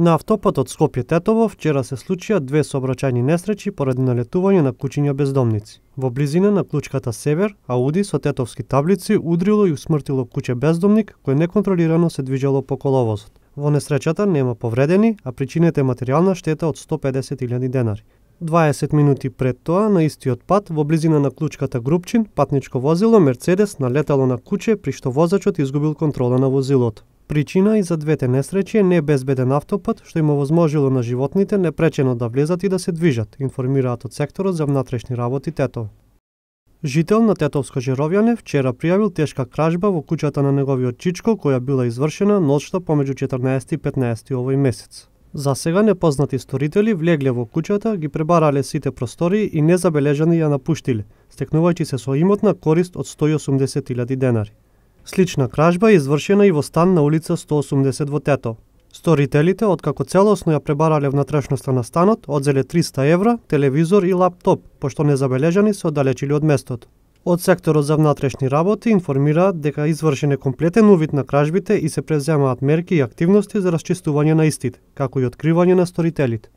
На автопатот Скопје Тетово вчера се случија две сообраќајни несреќи поради налетување на кучиња бездомници. Во близина на клучката Север, Ауди со тетовски таблици удрило и усмртило куче бездомник кој неконтролирано се движело по коловозот. Во несреќата нема повредени, а е материјална штета од 150.000 денари. 20 минути пред тоа, на истиот пат, во близина на клучката Групчин, патничко возило Мерцедес налетало на куче, при што возачот изгубил контрола на возилото. Причина и за двете несреќи е небезбеден автопат, што им овозможило на животните непречено да влезат и да се движат, информираат од секторот за внатрешни работи Тетов. Жител на Тетовско Жеровјане вчера пријавил тешка кражба во куќата на неговиот чичко која била извршена ноќта помеѓу 14 и 15 овој месец. За сега непознати сторители влегле во куќата, ги пребарале сите простории и незабележани ја напуштиле, стекнувајќи се со имотна корист од 180.000 денари. Слична кражба е извршена и во стан на улица 180 во Тето. Сторителите, откако целосно ја пребарале внатрешноста на станот, одзеле 300 евра, телевизор и лаптоп, пошто незабележани се оддалечили од местот. Од секторот за внатрешни работи информираат дека извршен е комплетен увид на кражбите и се преземаат мерки и активности за расчистување на истите, како и откривање на сторителите.